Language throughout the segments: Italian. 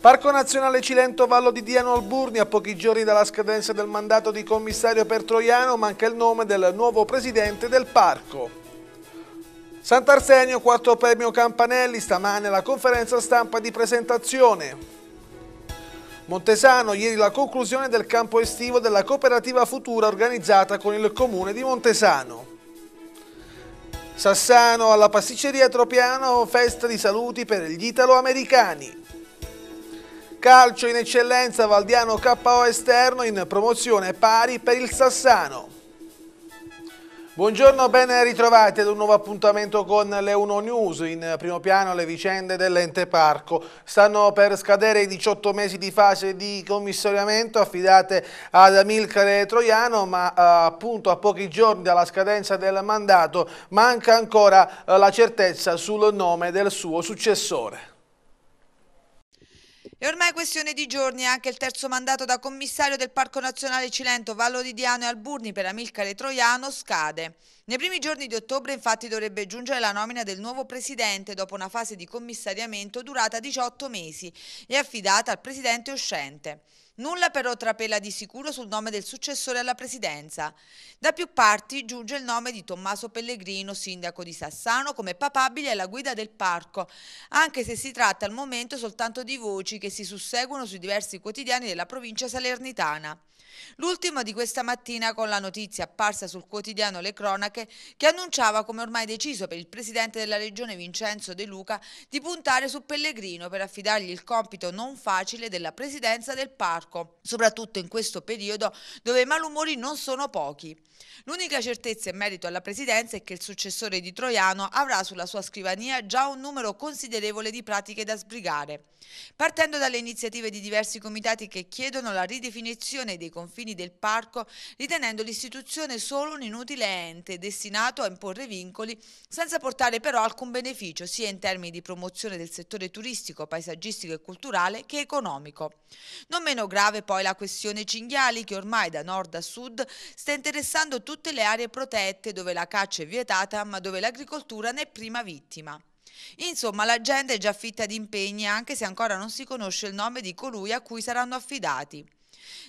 Parco Nazionale Cilento Vallo di Diano Alburni, a pochi giorni dalla scadenza del mandato di commissario per Troiano, manca il nome del nuovo presidente del parco. Sant'Arsenio, quarto premio Campanelli, stamane la conferenza stampa di presentazione. Montesano, ieri la conclusione del campo estivo della cooperativa futura organizzata con il comune di Montesano. Sassano, alla pasticceria Tropiano, festa di saluti per gli italo-americani. Calcio in eccellenza Valdiano KO esterno in promozione pari per il Sassano. Buongiorno, ben ritrovati ad un nuovo appuntamento con le 1 News. In primo piano le vicende dell'ente parco. Stanno per scadere i 18 mesi di fase di commissariamento affidate ad Amilcare Troiano, ma eh, appunto a pochi giorni dalla scadenza del mandato manca ancora eh, la certezza sul nome del suo successore. È ormai questione di giorni anche il terzo mandato da commissario del Parco Nazionale Cilento, Vallo di Diano e Alburni per Amilcare Troiano scade. Nei primi giorni di ottobre infatti dovrebbe giungere la nomina del nuovo presidente dopo una fase di commissariamento durata 18 mesi e affidata al presidente uscente. Nulla però trapela di sicuro sul nome del successore alla presidenza. Da più parti giunge il nome di Tommaso Pellegrino, sindaco di Sassano, come papabile alla guida del parco, anche se si tratta al momento soltanto di voci che si susseguono sui diversi quotidiani della provincia salernitana. L'ultimo di questa mattina con la notizia apparsa sul quotidiano Le Cronache che annunciava come ormai deciso per il presidente della regione Vincenzo De Luca di puntare su Pellegrino per affidargli il compito non facile della presidenza del parco, soprattutto in questo periodo dove i malumori non sono pochi. L'unica certezza in merito alla presidenza è che il successore di Troiano avrà sulla sua scrivania già un numero considerevole di pratiche da sbrigare. Partendo dalle iniziative di diversi comitati che chiedono la ridefinizione dei compiti confini del parco, ritenendo l'istituzione solo un inutile ente destinato a imporre vincoli senza portare però alcun beneficio sia in termini di promozione del settore turistico, paesaggistico e culturale che economico. Non meno grave poi la questione cinghiali che ormai da nord a sud sta interessando tutte le aree protette dove la caccia è vietata ma dove l'agricoltura ne è prima vittima. Insomma, l'agenda è già fitta di impegni anche se ancora non si conosce il nome di colui a cui saranno affidati.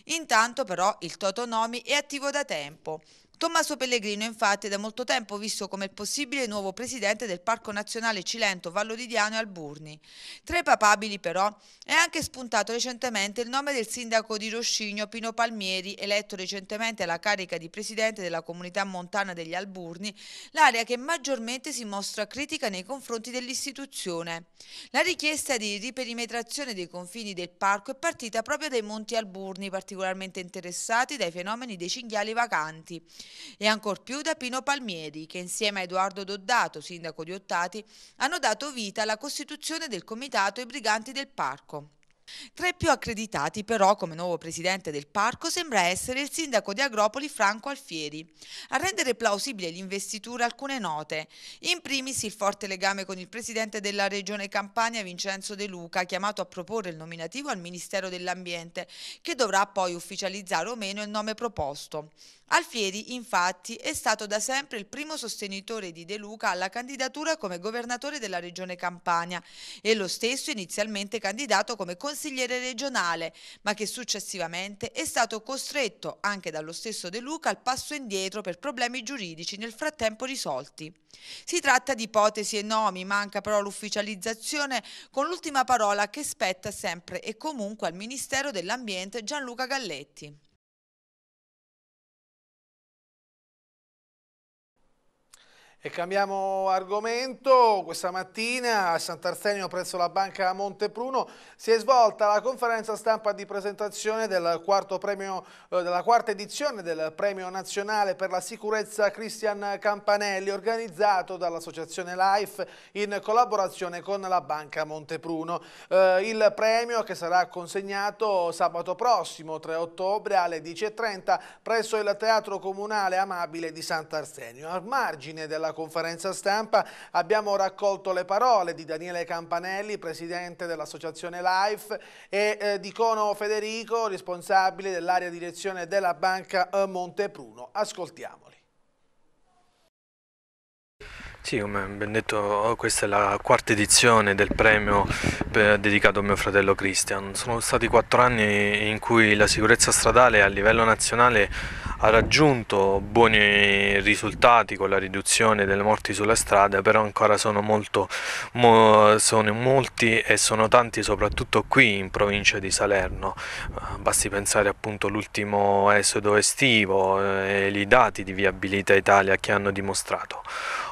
Intanto però il Totonomi è attivo da tempo Tommaso Pellegrino infatti è da molto tempo visto come il possibile nuovo presidente del Parco Nazionale Cilento Vallodidiano e Alburni. Tra i papabili però è anche spuntato recentemente il nome del sindaco di Roscigno Pino Palmieri, eletto recentemente alla carica di presidente della comunità montana degli Alburni, l'area che maggiormente si mostra critica nei confronti dell'istituzione. La richiesta di riperimetrazione dei confini del parco è partita proprio dai Monti Alburni, particolarmente interessati dai fenomeni dei cinghiali vacanti e ancor più da Pino Palmieri che insieme a Edoardo Doddato, sindaco di Ottati, hanno dato vita alla costituzione del comitato I Briganti del Parco. Tra i più accreditati però come nuovo presidente del parco sembra essere il sindaco di Agropoli Franco Alfieri. A rendere plausibile l'investitura alcune note. In primis il forte legame con il presidente della regione Campania Vincenzo De Luca chiamato a proporre il nominativo al Ministero dell'Ambiente che dovrà poi ufficializzare o meno il nome proposto. Alfieri, infatti, è stato da sempre il primo sostenitore di De Luca alla candidatura come governatore della regione Campania e lo stesso inizialmente candidato come consigliere regionale, ma che successivamente è stato costretto anche dallo stesso De Luca al passo indietro per problemi giuridici nel frattempo risolti. Si tratta di ipotesi e nomi, manca però l'ufficializzazione con l'ultima parola che spetta sempre e comunque al Ministero dell'Ambiente Gianluca Galletti. E cambiamo argomento, questa mattina a Sant'Arsenio presso la banca Montepruno si è svolta la conferenza stampa di presentazione del premio, eh, della quarta edizione del Premio Nazionale per la Sicurezza Cristian Campanelli organizzato dall'associazione LIFE in collaborazione con la banca Montepruno. Eh, il premio che sarà consegnato sabato prossimo 3 ottobre alle 10.30 presso il Teatro Comunale Amabile di Sant'Arsenio. A margine della conferenza stampa abbiamo raccolto le parole di Daniele Campanelli, presidente dell'associazione LIFE e eh, di Cono Federico, responsabile dell'area direzione della banca eh, Montepruno. Ascoltiamoli. Sì, come ben detto, questa è la quarta edizione del premio eh, dedicato a mio fratello Christian. Sono stati quattro anni in cui la sicurezza stradale a livello nazionale ha raggiunto buoni risultati con la riduzione delle morti sulla strada, però ancora sono, molto, mo, sono molti e sono tanti soprattutto qui in provincia di Salerno. Eh, basti pensare appunto all'ultimo esodo estivo eh, e eh, i dati di Viabilità Italia che hanno dimostrato.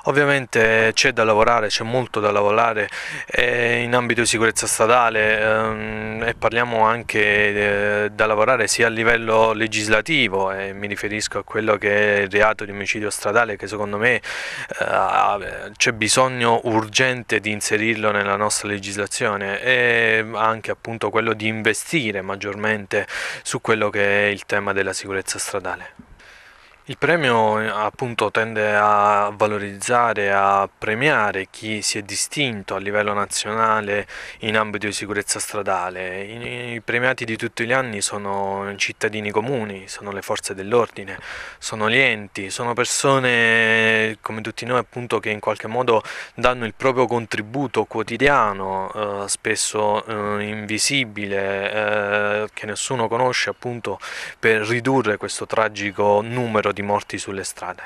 Ovviamente c'è da lavorare, c'è molto da lavorare eh, in ambito di sicurezza stradale ehm, e parliamo anche eh, da lavorare sia a livello legislativo e mi riferisco a quello che è il reato di omicidio stradale che secondo me eh, c'è bisogno urgente di inserirlo nella nostra legislazione e anche appunto quello di investire maggiormente su quello che è il tema della sicurezza stradale. Il premio eh, appunto tende a valorizzare, a premiare chi si è distinto a livello nazionale in ambito di sicurezza stradale. I premiati di tutti gli anni sono cittadini comuni, sono le forze dell'ordine, sono gli enti, sono persone come tutti noi appunto che in qualche modo danno il proprio contributo quotidiano, eh, spesso eh, invisibile, eh, che nessuno conosce appunto per ridurre questo tragico numero di di morti sulle strade.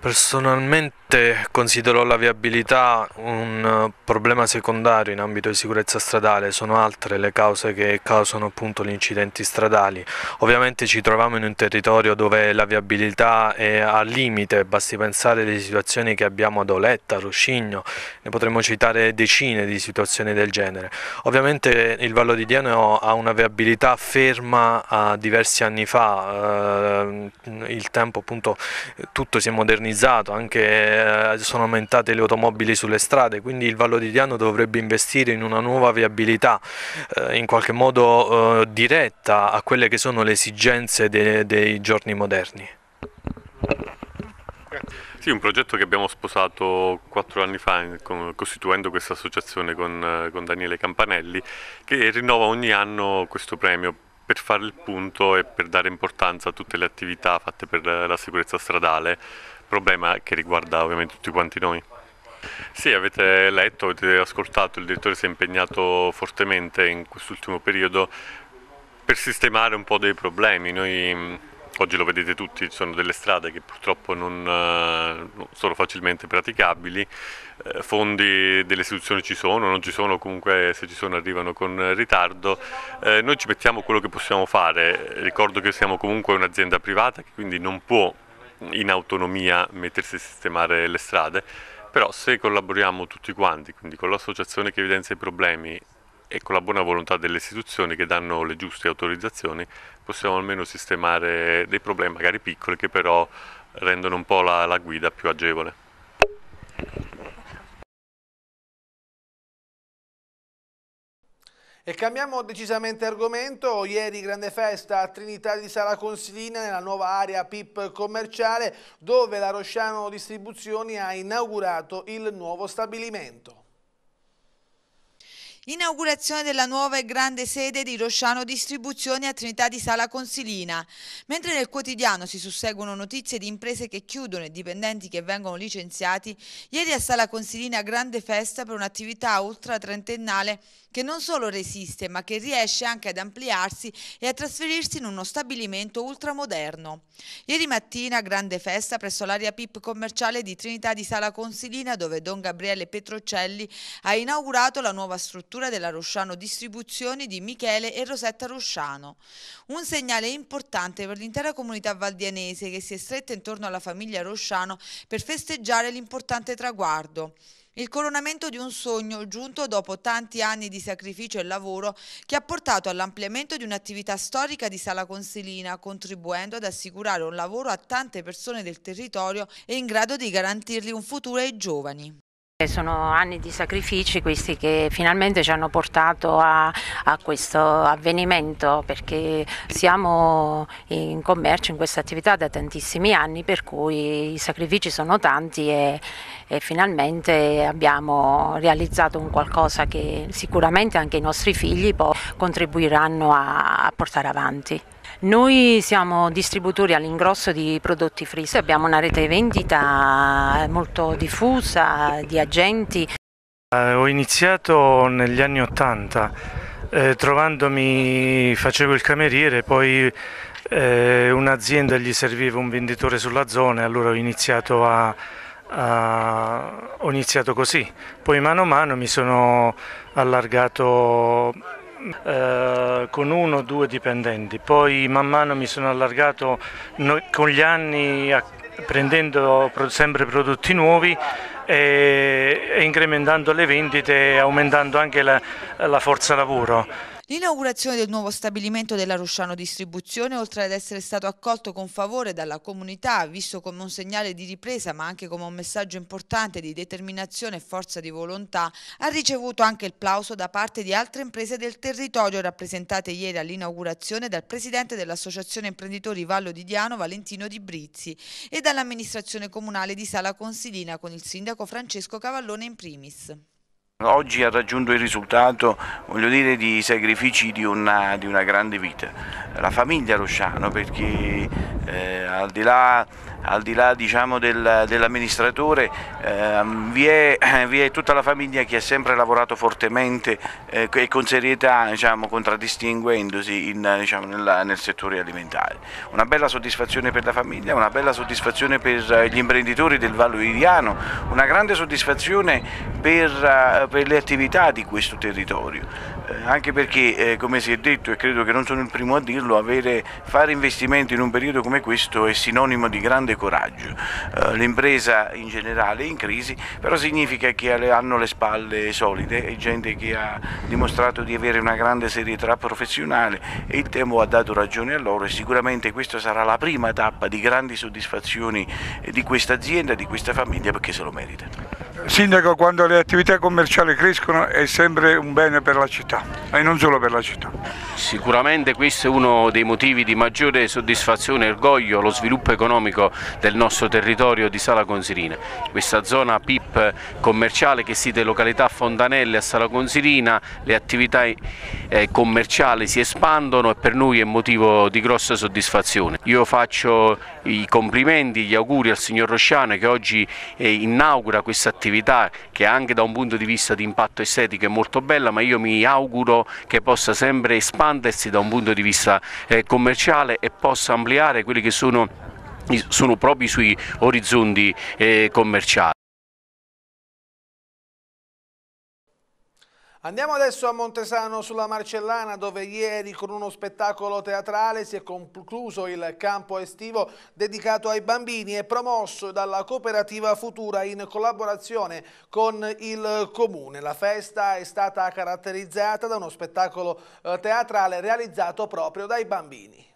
Personalmente Sicuramente considerò la viabilità un problema secondario in ambito di sicurezza stradale, sono altre le cause che causano appunto gli incidenti stradali. Ovviamente ci troviamo in un territorio dove la viabilità è al limite, basti pensare alle situazioni che abbiamo ad Oletta, Ruscigno, ne potremmo citare decine di situazioni del genere. Ovviamente il Vallo di Diano ha una viabilità ferma a diversi anni fa, ehm, il tempo appunto tutto si è modernizzato, anche eh, sono aumentate le automobili sulle strade, quindi il Vallodidiano dovrebbe investire in una nuova viabilità eh, in qualche modo eh, diretta a quelle che sono le esigenze de dei giorni moderni. Sì, un progetto che abbiamo sposato quattro anni fa eh, costituendo questa associazione con, eh, con Daniele Campanelli che rinnova ogni anno questo premio per fare il punto e per dare importanza a tutte le attività fatte per la sicurezza stradale problema che riguarda ovviamente tutti quanti noi. Sì, avete letto, avete ascoltato, il direttore si è impegnato fortemente in quest'ultimo periodo per sistemare un po' dei problemi. Noi, mm, oggi lo vedete tutti, ci sono delle strade che purtroppo non, eh, non sono facilmente praticabili, eh, fondi delle istituzioni ci sono, non ci sono, comunque se ci sono arrivano con ritardo. Eh, noi ci mettiamo quello che possiamo fare, ricordo che siamo comunque un'azienda privata che quindi non può in autonomia mettersi a sistemare le strade, però se collaboriamo tutti quanti, quindi con l'associazione che evidenzia i problemi e con la buona volontà delle istituzioni che danno le giuste autorizzazioni, possiamo almeno sistemare dei problemi magari piccoli che però rendono un po' la, la guida più agevole. E cambiamo decisamente argomento, ieri grande festa a Trinità di Sala Consilina nella nuova area PIP commerciale dove la Rosciano Distribuzioni ha inaugurato il nuovo stabilimento. Inaugurazione della nuova e grande sede di Rosciano Distribuzione a Trinità di Sala Consilina. Mentre nel quotidiano si susseguono notizie di imprese che chiudono e dipendenti che vengono licenziati, ieri a Sala Consilina grande festa per un'attività ultra trentennale che non solo resiste ma che riesce anche ad ampliarsi e a trasferirsi in uno stabilimento ultramoderno. Ieri mattina grande festa presso l'area PIP commerciale di Trinità di Sala Consilina dove Don Gabriele Petrocelli ha inaugurato la nuova struttura struttura della Rosciano Distribuzioni di Michele e Rosetta Rosciano. Un segnale importante per l'intera comunità valdianese che si è stretta intorno alla famiglia Rosciano per festeggiare l'importante traguardo. Il coronamento di un sogno giunto dopo tanti anni di sacrificio e lavoro che ha portato all'ampliamento di un'attività storica di Sala Consilina, contribuendo ad assicurare un lavoro a tante persone del territorio e in grado di garantirgli un futuro ai giovani sono anni di sacrifici questi che finalmente ci hanno portato a, a questo avvenimento perché siamo in commercio, in questa attività da tantissimi anni per cui i sacrifici sono tanti e, e finalmente abbiamo realizzato un qualcosa che sicuramente anche i nostri figli poi contribuiranno a, a portare avanti. Noi siamo distributori all'ingrosso di prodotti Freeze, abbiamo una rete vendita molto diffusa di agenti. Eh, ho iniziato negli anni Ottanta, eh, trovandomi, facevo il cameriere, poi eh, un'azienda gli serviva un venditore sulla zona e allora ho iniziato, a, a, ho iniziato così. Poi mano a mano mi sono allargato eh, con uno o due dipendenti, poi man mano mi sono allargato no, con gli anni a, prendendo sempre prodotti nuovi e, e, incrementando le vendite e aumentando anche la, la forza lavoro. L'inaugurazione del nuovo stabilimento della Rusciano Distribuzione, oltre ad essere stato accolto con favore dalla comunità, visto come un segnale di ripresa ma anche come un messaggio importante di determinazione e forza di volontà, ha ricevuto anche il plauso da parte di altre imprese del territorio rappresentate ieri all'inaugurazione dal presidente dell'Associazione Imprenditori Vallo di Diano, Valentino Di Brizzi, e dall'amministrazione comunale di Sala Consilina con il sindaco Francesco Cavallone in primis. Oggi ha raggiunto il risultato dire, di sacrifici di una, di una, grande vita, la famiglia Rosciano perché eh, al di là al di là diciamo, del, dell'amministratore, eh, vi, vi, è tutta la famiglia che ha sempre lavorato fortemente eh, e con serietà, diciamo, contraddistinguendosi in, diciamo, nella, nel settore alimentare. Una bella soddisfazione per la famiglia, una bella soddisfazione per eh, gli imprenditori del Vallo Iriano, una grande soddisfazione per, eh, per le attività di questo territorio, eh, anche perché come si è detto e credo che non sono il primo a dirlo, avere, fare investimenti in un periodo come questo è sinonimo di grande grande coraggio. Eh, l'impresa in generale è in crisi, però significa che hanno le spalle solide e gente che ha dimostrato di avere una grande serietà professionale e il tempo ha dato ragione a loro e sicuramente questa sarà la prima tappa di grandi soddisfazioni di questa azienda, di questa famiglia perché se lo merita. Sindaco, quando le attività commerciali crescono è sempre un bene per la città e non solo per la città. Sicuramente questo è uno dei motivi di maggiore soddisfazione e orgoglio, lo sviluppo economico del nostro territorio di Sala Consirina. Questa zona PIP commerciale che si località Fontanelle a Sala Consirina, le attività eh, commerciali si espandono e per noi è motivo di grossa soddisfazione. Io faccio i complimenti, gli auguri al signor Rosciano che oggi eh, inaugura questa attività attività che anche da un punto di vista di impatto estetico è molto bella, ma io mi auguro che possa sempre espandersi da un punto di vista eh, commerciale e possa ampliare quelli che sono, sono proprio i orizzonti eh, commerciali. Andiamo adesso a Montesano sulla Marcellana dove ieri con uno spettacolo teatrale si è concluso il campo estivo dedicato ai bambini e promosso dalla cooperativa Futura in collaborazione con il comune. La festa è stata caratterizzata da uno spettacolo eh, teatrale realizzato proprio dai bambini.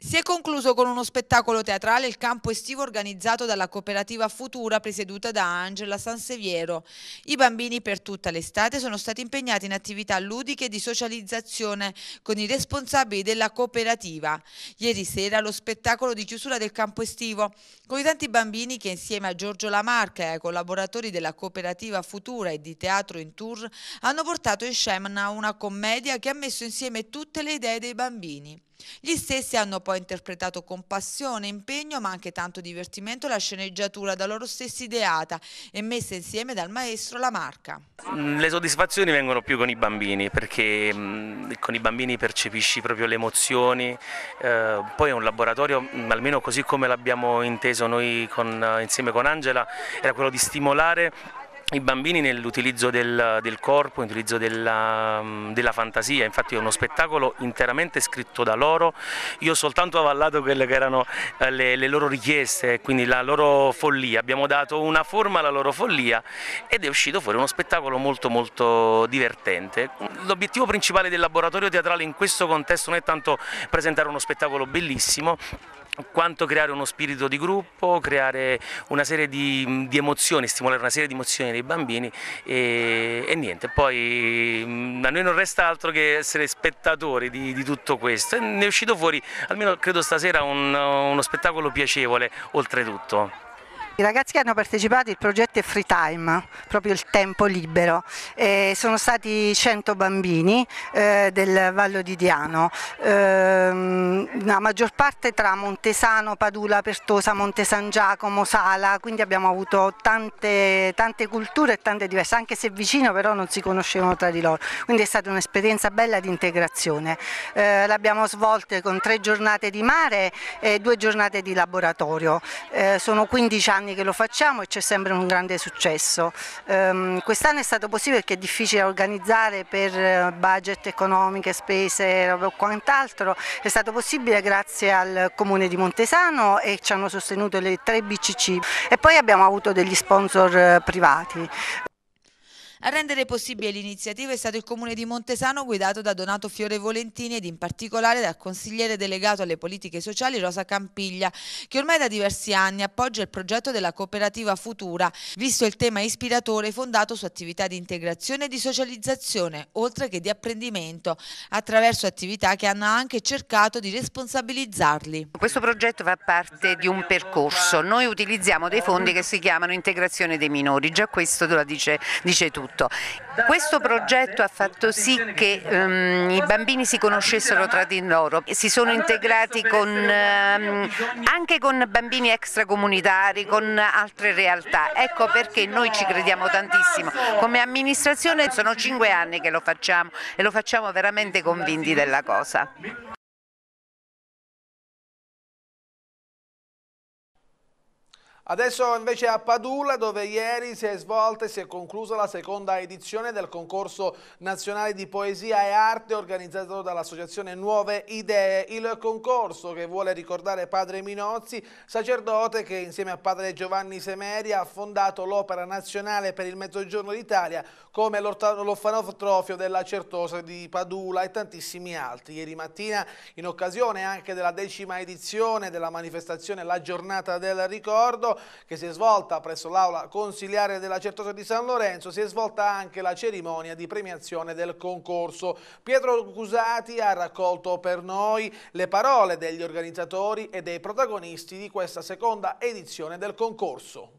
Si è concluso con uno spettacolo teatrale il campo estivo organizzato dalla cooperativa Futura presieduta da Angela Sanseviero. I bambini per tutta l'estate sono stati impegnati in attività ludiche e di socializzazione con i responsabili della cooperativa. Ieri sera lo spettacolo di chiusura del campo estivo con i tanti bambini che insieme a Giorgio Lamarca e ai collaboratori della cooperativa Futura e di Teatro in Tour hanno portato in scena una commedia che ha messo insieme tutte le idee dei bambini. Gli stessi hanno poi interpretato con passione, impegno ma anche tanto divertimento la sceneggiatura da loro stessi ideata e messa insieme dal maestro Lamarca. Mm, le soddisfazioni vengono più con i bambini perché mm, con i bambini percepisci proprio le emozioni, eh, poi è un laboratorio, mm, almeno così come l'abbiamo inteso noi con, eh, insieme con Angela, era quello di stimolare i bambini nell'utilizzo del, del, corpo, nell'utilizzo della, mm, della, fantasia, infatti è uno spettacolo interamente scritto da loro, io ho soltanto avallato quelle che erano eh, le, le, loro richieste, quindi la loro follia, abbiamo dato una forma alla loro follia ed è uscito fuori uno spettacolo molto molto divertente. L'obiettivo principale del laboratorio teatrale in questo contesto non è tanto presentare uno spettacolo bellissimo, quanto creare uno spirito di gruppo, creare una serie di, di emozioni, stimolare una serie di emozioni nei bambini e, e, niente, poi mm, a noi non resta altro che essere spettatori di, di tutto questo e ne è uscito fuori almeno credo stasera un, uno spettacolo piacevole oltretutto. I ragazzi che hanno partecipato al progetto è Free Time, proprio il tempo libero. E sono stati 100 bambini eh, del Vallo di Diano, ehm, la maggior parte tra Montesano, Padula, Pertosa, Monte San Giacomo, Sala, quindi abbiamo avuto tante, tante culture e tante diverse, anche se vicino però non si conoscevano tra di loro. Quindi è stata un'esperienza bella di integrazione. Eh, L'abbiamo svolta con tre giornate di mare e due giornate di laboratorio. Eh, sono 15 anni anni che lo facciamo e c'è sempre un grande successo. Um, Quest'anno è stato possibile perché è difficile organizzare per eh, budget economiche, spese o quant'altro, è stato possibile grazie al comune di Montesano e ci hanno sostenuto le tre BCC e poi abbiamo avuto degli sponsor eh, privati. A rendere possibile l'iniziativa è stato il comune di Montesano guidato da Donato Fiore Volentini ed in particolare dal consigliere delegato alle politiche sociali Rosa Campiglia che ormai da diversi anni appoggia il progetto della cooperativa futura visto il tema ispiratore fondato su attività di integrazione e di socializzazione oltre che di apprendimento attraverso attività che hanno anche cercato di responsabilizzarli. Questo progetto fa parte di un percorso, noi utilizziamo dei fondi che si chiamano integrazione dei minori, già questo lo dice, dice tutto tutto. Questo progetto ha fatto sì che um, i bambini si conoscessero tra di loro, si sono integrati con, um, anche con bambini extracomunitari, con altre realtà. Ecco perché noi ci crediamo tantissimo. Come amministrazione sono cinque anni che lo facciamo e lo facciamo veramente convinti della cosa. Adesso invece a Padula dove ieri si è svolta e si è conclusa la seconda edizione del concorso nazionale di poesia e arte organizzato dall'associazione Nuove Idee. Il concorso che vuole ricordare padre Minozzi, sacerdote che insieme a padre Giovanni Semeria ha fondato l'opera nazionale per il mezzogiorno d'Italia come l'orfanotrofio della Certosa di Padula e tantissimi altri. Ieri mattina in occasione anche della decima edizione della manifestazione La giornata del ricordo che si è svolta presso l'aula consiliare della Certosa di San Lorenzo, si è svolta anche la cerimonia di premiazione del concorso. Pietro Cusati ha raccolto per noi le parole degli organizzatori e dei protagonisti di questa seconda edizione del concorso.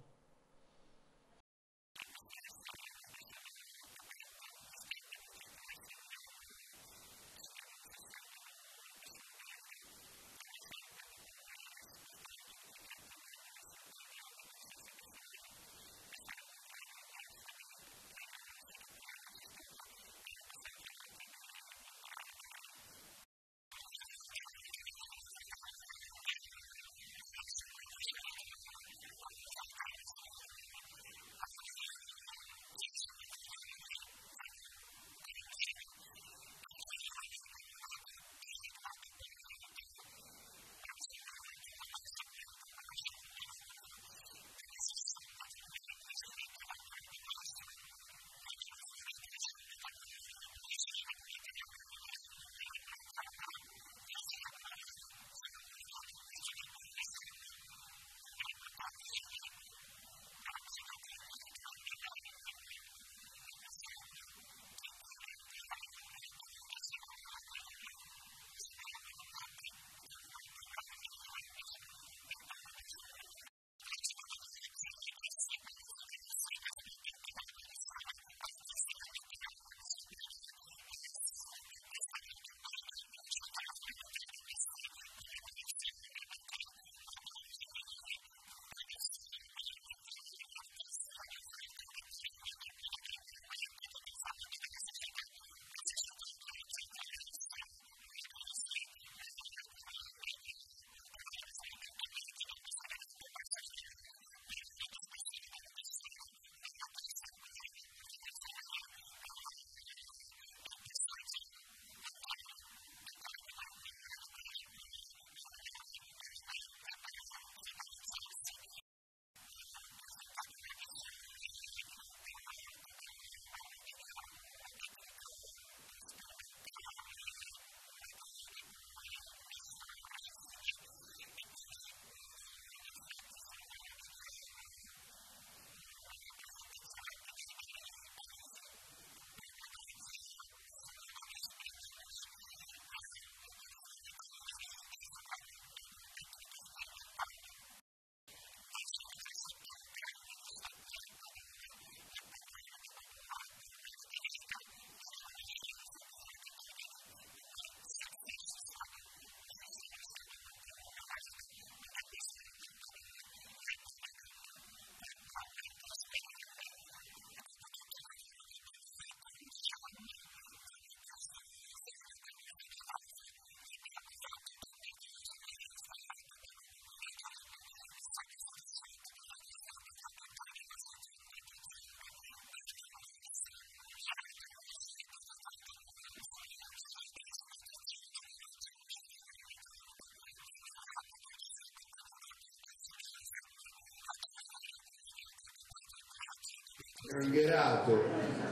sgangherato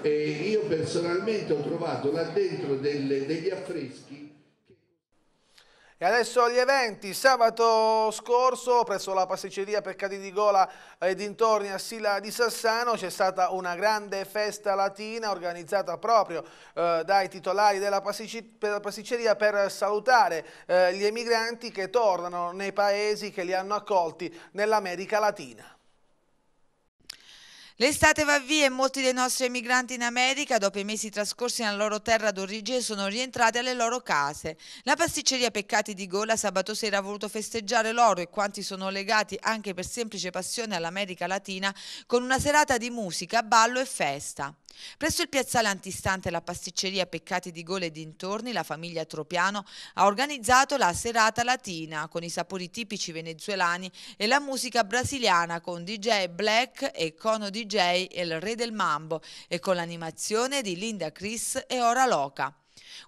e io personalmente ho trovato là dentro delle, degli affreschi e adesso gli eventi. Sabato scorso presso la pasticceria Peccati di Gola e dintorni a Sila di Sassano c'è stata una grande festa latina organizzata proprio eh, dai titolari della pasticceria per salutare eh, gli emigranti che tornano nei paesi che li hanno accolti nell'America Latina. L'estate va via e molti dei nostri emigranti in America, dopo i mesi trascorsi nella loro terra d'origine, sono rientrati alle loro case. La pasticceria Peccati di Gola sabato sera ha voluto festeggiare loro e quanti sono legati anche per semplice passione all'America Latina con una serata di musica, ballo e festa. Presso il piazzale antistante la pasticceria Peccati di Gola e dintorni, la famiglia Tropiano ha organizzato la serata latina con i sapori tipici venezuelani e la musica brasiliana con DJ Black e Cono DJ DJ e il re del mambo e con l'animazione di Linda Chris e Ora Loca.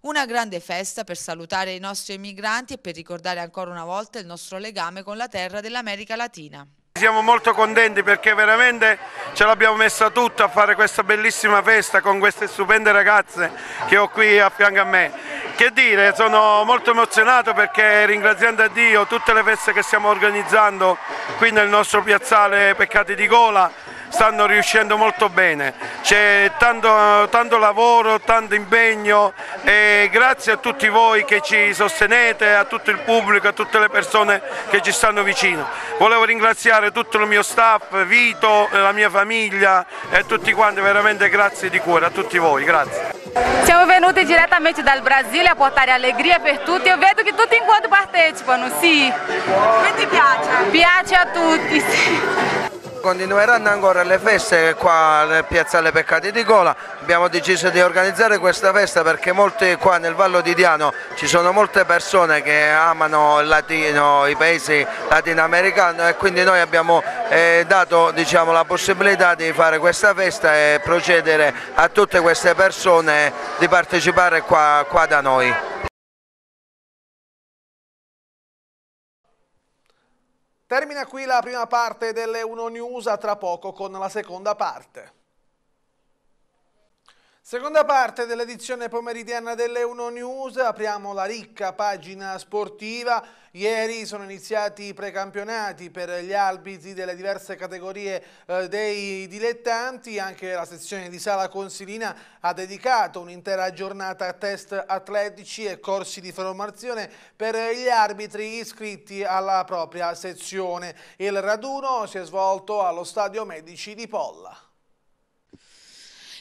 Una grande festa per salutare i nostri emigranti e per ricordare ancora una volta il nostro legame con la terra dell'America Latina. Siamo molto contenti perché veramente ce l'abbiamo messa tutta a fare questa bellissima festa con queste stupende ragazze che ho qui a fianco a me. Che dire, sono molto emozionato perché ringraziando a Dio tutte le feste che stiamo organizzando qui nel nostro piazzale Peccati di Gola stanno riuscendo molto bene, c'è tanto, tanto, lavoro, tanto impegno e grazie a tutti voi che ci sostenete, a tutto il pubblico, a tutte le persone che ci stanno vicino. Volevo ringraziare tutto il mio staff, Vito, la mia famiglia e tutti quanti, veramente grazie di cuore a tutti voi, grazie. Siamo venuti direttamente dal Brasile a portare allegria per tutti. e vedo che tutti in quanto partecipano, sì. Quindi piace. Piace a tutti, sì. Continueranno ancora le feste qua nel Piazzale Peccati di Gola, abbiamo deciso di organizzare questa festa perché molti qua nel Vallo di Diano ci sono molte persone che amano il latino, i paesi latinoamericani e quindi noi abbiamo eh, dato diciamo, la possibilità di fare questa festa e procedere a tutte queste persone di partecipare qua, qua da noi. Termina qui la prima parte delle 1 News, a tra poco con la seconda parte. Seconda parte dell'edizione pomeridiana delle 1 News, apriamo la ricca pagina sportiva. Ieri sono iniziati i precampionati per gli arbitri delle diverse categorie eh, dei dilettanti, anche la sezione di Sala Consilina ha dedicato un'intera giornata a test atletici e corsi di formazione per gli arbitri iscritti alla propria sezione. Il raduno si è svolto allo Stadio Medici di Polla.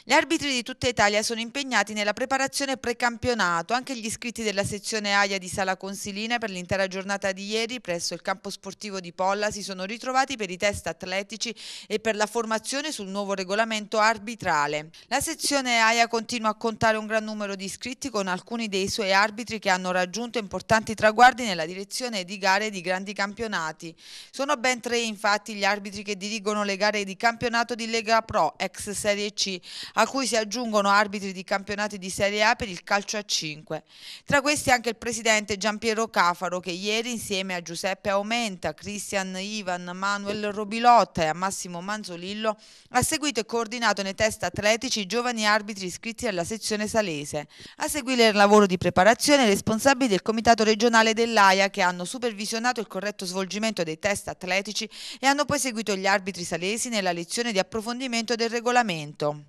Gli arbitri di tutta Italia sono impegnati nella preparazione precampionato, anche gli iscritti della sezione AIA di Sala Consilina per l'intera giornata di ieri presso il campo sportivo di Polla si sono ritrovati per i test atletici e per la formazione sul nuovo regolamento arbitrale. La sezione AIA continua a contare un gran numero di iscritti con alcuni dei suoi arbitri che hanno raggiunto importanti traguardi nella direzione di gare di grandi campionati. Sono ben tre infatti gli arbitri che dirigono le gare di campionato di Lega Pro, ex Serie C, a cui si aggiungono arbitri di campionati di Serie A per il calcio a 5. Tra questi anche il presidente Giampiero Cafaro che ieri insieme a Giuseppe Aumenta, Cristian Ivan, Manuel Robilotta e a Massimo Manzolillo ha seguito e coordinato nei test atletici i giovani arbitri iscritti alla sezione salese. A seguire il lavoro di preparazione i responsabili del comitato regionale dell'AIA che hanno supervisionato il corretto svolgimento dei test atletici e hanno poi seguito gli arbitri salesi nella lezione di approfondimento del regolamento.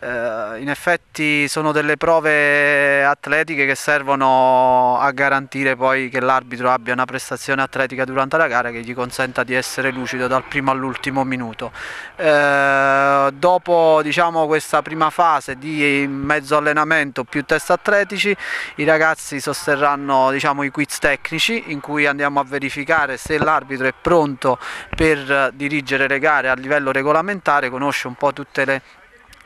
Eh, in effetti sono delle prove atletiche che servono a garantire poi che l'arbitro abbia una prestazione atletica durante la gara che gli consenta di essere lucido dal primo all'ultimo minuto. Eh, dopo diciamo, questa prima fase di mezzo allenamento più test atletici i ragazzi sosterranno diciamo, i quiz tecnici in cui andiamo a verificare se l'arbitro è pronto per dirigere le gare a livello regolamentare, conosce un po' tutte le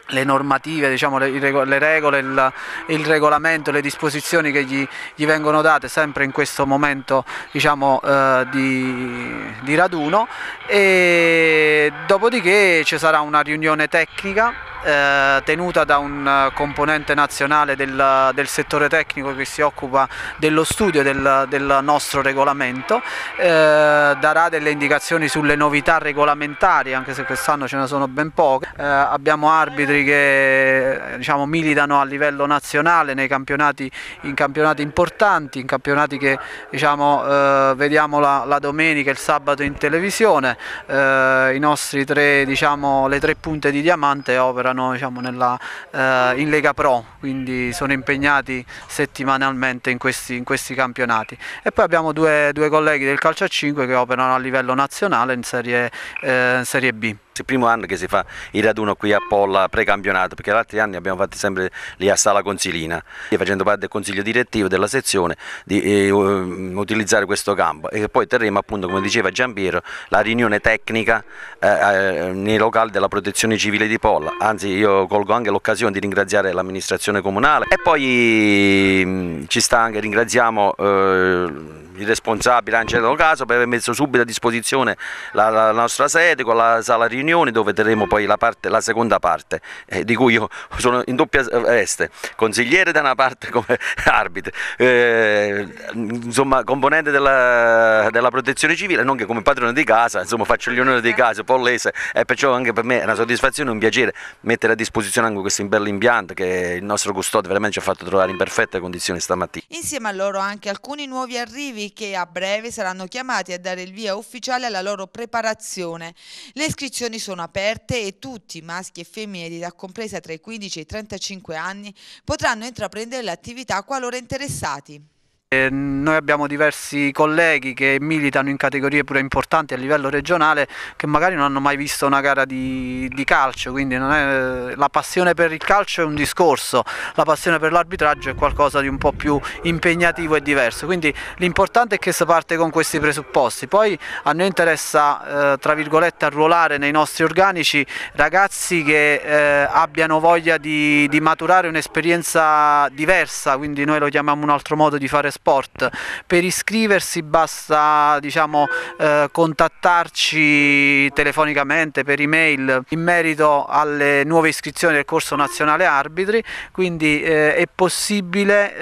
le normative, diciamo, le, le, regole, il, il, regolamento, le disposizioni che gli, gli, vengono date sempre in questo momento diciamo, eh, di, di raduno e dopodiché ci sarà una riunione tecnica eh, tenuta da un componente nazionale del, del, settore tecnico che si occupa dello studio del, del nostro regolamento, eh, darà delle indicazioni sulle novità regolamentari, anche se quest'anno ce ne sono ben poche. Eh, abbiamo arbitri che diciamo, militano a livello nazionale nei campionati, in campionati importanti, in campionati che diciamo, eh, vediamo la, la, domenica e il sabato in televisione. Eh, I nostri tre, diciamo, le tre punte di diamante operano militano diciamo, nella, eh, in Lega Pro, quindi sono impegnati settimanalmente in questi, in questi campionati. E poi abbiamo due, due colleghi del calcio a 5 che operano a livello nazionale in Serie, eh, in serie B. È il primo anno che si fa il raduno qui a Polla precampionato, perché gli altri anni abbiamo fatto sempre lì a Sala Consilina, facendo parte del consiglio direttivo della sezione di eh, mm, utilizzare questo campo e poi terremo appunto, come diceva Giampiero, la riunione tecnica eh, eh nei locali della protezione civile di Polla, anzi io colgo anche l'occasione di ringraziare l'amministrazione comunale e poi mm, ci sta anche, ringraziamo eh, il responsabile Angelo Caso per aver messo subito a disposizione la, la nostra sede con la sala riunioni dove terremo poi la, parte, la seconda parte eh, di cui io sono in doppia eh, veste, consigliere da una parte come arbitro, eh, insomma componente della, della, protezione civile nonché come padrone di casa, insomma faccio gli onori di casa pollese e perciò anche per me è una soddisfazione e un piacere mettere a disposizione anche questo bel impianto che il nostro custode veramente ci ha fatto trovare in perfette condizioni stamattina. Insieme a loro anche alcuni nuovi arrivi titoli che a breve saranno chiamati a dare il via ufficiale alla loro preparazione. Le iscrizioni sono aperte e tutti, maschi e femmine di età compresa tra i 15 e i 35 anni, potranno intraprendere l'attività qualora interessati. Eh, noi abbiamo diversi colleghi che militano in categorie pure importanti a livello regionale che magari non hanno mai visto una gara di, di calcio, quindi è, eh, la passione per il calcio è un discorso, la passione per l'arbitraggio è qualcosa di un po' più impegnativo e diverso, quindi l'importante è che si parte con questi presupposti, poi a noi interessa eh, tra virgolette arruolare nei nostri organici ragazzi che eh, abbiano voglia di, di maturare un'esperienza diversa, quindi noi lo chiamiamo un altro modo di fare sport sport. Per iscriversi basta diciamo, eh, contattarci telefonicamente per email in merito alle nuove iscrizioni del corso nazionale arbitri, quindi eh, è possibile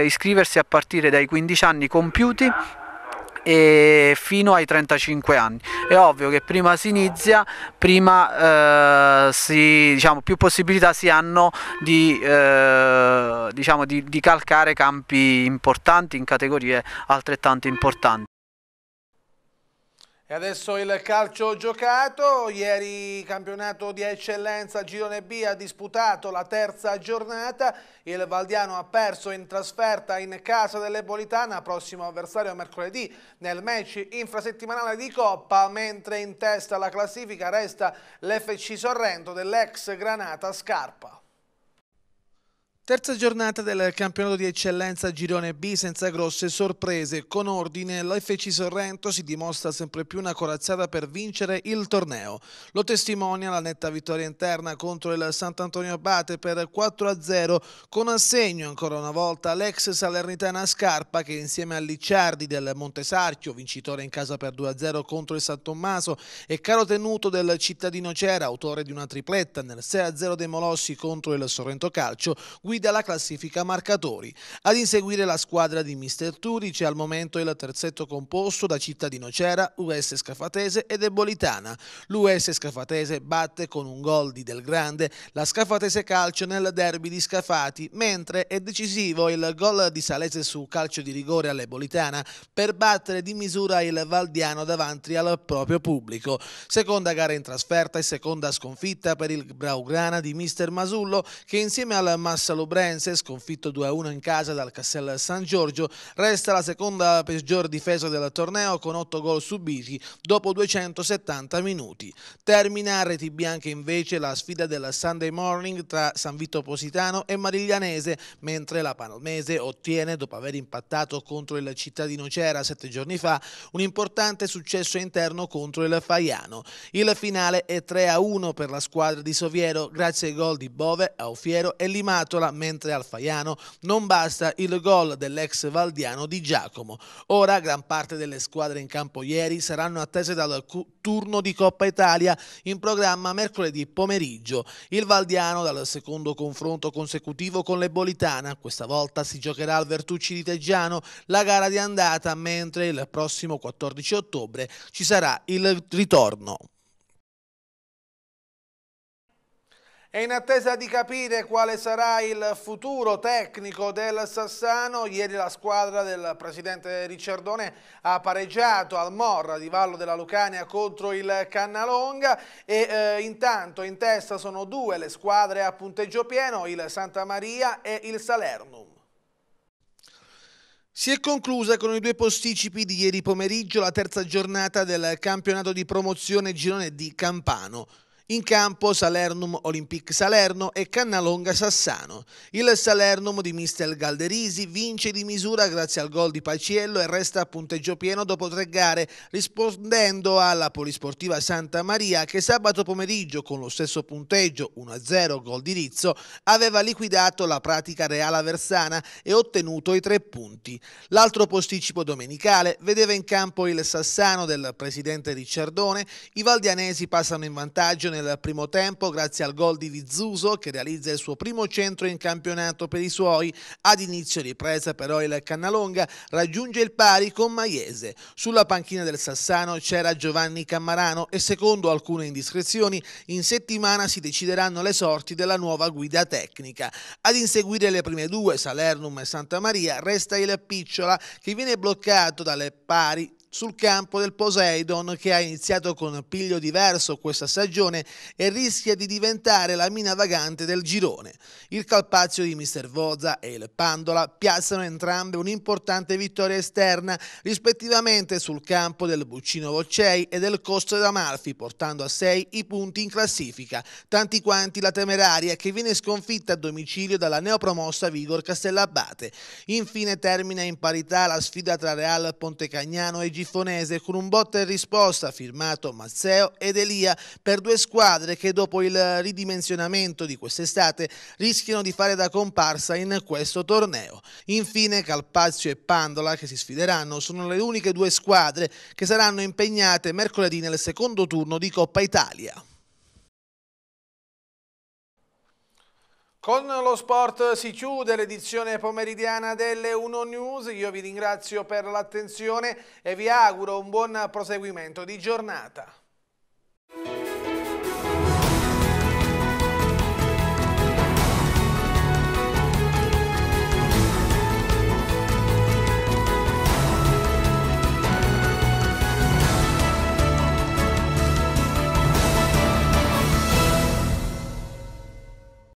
eh, iscriversi a partire dai 15 anni compiuti fino ai 35 anni. È ovvio che prima si inizia, prima eh, si, diciamo, più possibilità si hanno di, eh, diciamo, di, di calcare campi importanti in categorie altrettanto importanti. E adesso il calcio giocato, ieri campionato di eccellenza Girone B ha disputato la terza giornata, il Valdiano ha perso in trasferta in casa dell'Ebolitana, prossimo avversario mercoledì nel match infrasettimanale di Coppa, mentre in testa alla classifica resta l'FC Sorrento dell'ex Granata Scarpa. Terza giornata del campionato di eccellenza Girone B senza grosse sorprese. Con ordine l'FC Sorrento si dimostra sempre più una corazzata per vincere il torneo. Lo testimonia la netta vittoria interna contro il Sant'Antonio Abate per 4-0 con assegno ancora una volta l'ex Salernitana Scarpa che insieme a Licciardi del Montesarchio, vincitore in casa per 2-0 contro il San Tommaso e caro tenuto del cittadino Cera, autore di una tripletta nel 6-0 dei Molossi contro il Sorrento Calcio, guida guida la classifica marcatori. Ad inseguire la squadra di Mister c'è al momento il terzetto composto da Cittadino Cera, US Scafatese e Debolitana. L'US Scafatese batte con un gol di Del Grande la Scafatese Calcio nel derby di Scafati, mentre è decisivo il gol di Salese su calcio di rigore all'Ebolitana per battere di misura il Valdiano davanti al proprio pubblico. Seconda gara in trasferta e seconda sconfitta per il Braugrana di Mister Masullo che insieme al Massalo Brense, sconfitto 2-1 in casa dal Castel San Giorgio, resta la seconda peggior difesa del torneo con 8 gol subiti dopo 270 minuti. Termina a reti bianche invece la sfida del Sunday morning tra San Vito Positano e Mariglianese, mentre la Palmese ottiene, dopo aver impattato contro il Città di Nocera sette giorni fa, un importante successo interno contro il Faiano. Il finale è 3-1 per la squadra di Soviero grazie ai gol di Bove, Aufiero e Limatola mentre al Faiano non basta il gol dell'ex Valdiano di Giacomo. Ora gran parte delle squadre in campo ieri saranno attese dal turno di Coppa Italia in programma mercoledì pomeriggio. Il Valdiano dal secondo confronto consecutivo con l'Ebolitana, questa volta si giocherà al Vertucci di Teggiano la gara di andata, mentre il prossimo 14 ottobre ci sarà il ritorno. E in attesa di capire quale sarà il futuro tecnico del Sassano, ieri la squadra del presidente Ricciardone ha pareggiato al Morra di Vallo della Lucania contro il Cannalonga e eh, intanto in testa sono due le squadre a punteggio pieno, il Santa Maria e il Salernum. Si è conclusa con i due posticipi di ieri pomeriggio la terza giornata del campionato di promozione girone di Campano. In campo Salernum Olympique Salerno e Cannalonga Sassano. Il Salernum di Mister Galderisi vince di misura grazie al gol di Paciello e resta a punteggio pieno dopo tre gare, rispondendo alla Polisportiva Santa Maria che sabato pomeriggio con lo stesso punteggio 1-0 gol di Rizzo aveva liquidato la pratica reale Aversana e ottenuto i tre punti. L'altro posticipo domenicale vedeva in campo il Sassano del presidente Ricciardone, i valdianesi passano in vantaggio nel nel primo tempo grazie al gol di Rizzuso che realizza il suo primo centro in campionato per i suoi. Ad inizio ripresa però il Cannalonga raggiunge il pari con Maiese. Sulla panchina del Sassano c'era Giovanni Cammarano e secondo alcune indiscrezioni in settimana si decideranno le sorti della nuova guida tecnica. Ad inseguire le prime due, Salernum e Santa Maria, resta il Picciola che viene bloccato dalle pari sul campo del Poseidon che ha iniziato con piglio diverso questa stagione e rischia di diventare la mina vagante del girone. Il Calpazio di Mister Vozza e il Pandola piazzano entrambe un'importante vittoria esterna rispettivamente sul campo del Buccino Voccei e del Costo d'Amalfi portando a 6 i punti in classifica, tanti quanti la temeraria che viene sconfitta a domicilio dalla neopromossa Vigor Castellabate. Infine termina in parità la sfida tra Real Pontecagnano e Gifonese con un botta e risposta firmato Mazzeo ed Elia per due squadre che dopo il ridimensionamento di quest'estate rischiano di fare da comparsa in questo torneo. Infine Calpazio e Pandola che si sfideranno sono le uniche due squadre che saranno impegnate mercoledì nel secondo turno di Coppa Italia. Con lo sport si chiude l'edizione pomeridiana delle Uno News, io vi ringrazio per l'attenzione e vi auguro un buon proseguimento di giornata.